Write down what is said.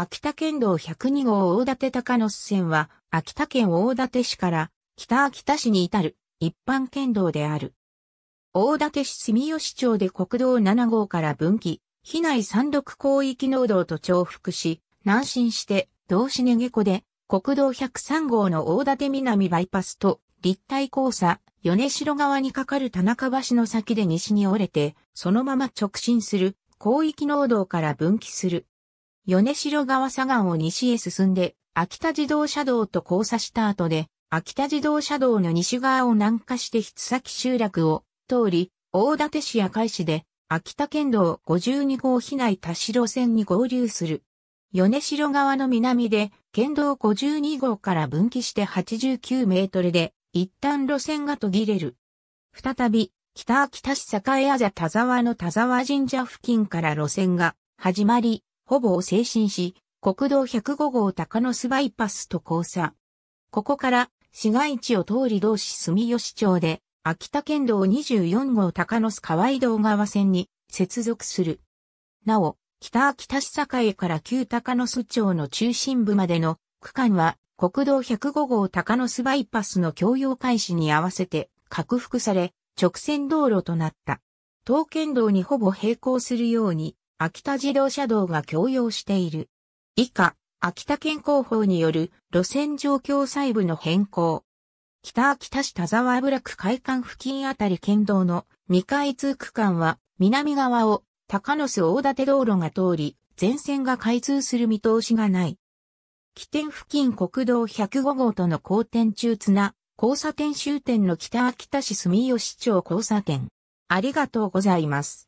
秋田県道102号大館高野線は、秋田県大館市から北秋田市に至る一般県道である。大館市住吉町で国道7号から分岐、避内山麓広域農道と重複し、南進して道市根下湖で国道103号の大館南バイパスと立体交差、米城川に架かる田中橋の先で西に折れて、そのまま直進する広域農道から分岐する米城川左岸を西へ進んで、秋田自動車道と交差した後で、秋田自動車道の西側を南下して筆先集落を通り、大館市や海市で、秋田県道52号避内田代線に合流する。米城川の南で、県道52号から分岐して89メートルで、一旦路線が途切れる。再び、北秋田市栄あざ田沢の田沢神社付近から路線が始まり、ほぼを精神し、国道105号高野スバイパスと交差。ここから市街地を通り同市住吉町で、秋田県道24号高野須河井道川線に接続する。なお、北秋田市境から旧高野須町の中心部までの区間は国道105号高野須バイパスの共用開始に合わせて拡幅され直線道路となった。東県道にほぼ並行するように秋田自動車道が共用している。以下、秋田県広報による路線状況細部の変更。北秋田市田沢部落海岸付近あたり県道の未開通区間は南側を高野巣大館道路が通り、全線が開通する見通しがない。起点付近国道105号との交点中綱、交差点終点の北秋田市住吉町交差点。ありがとうございます。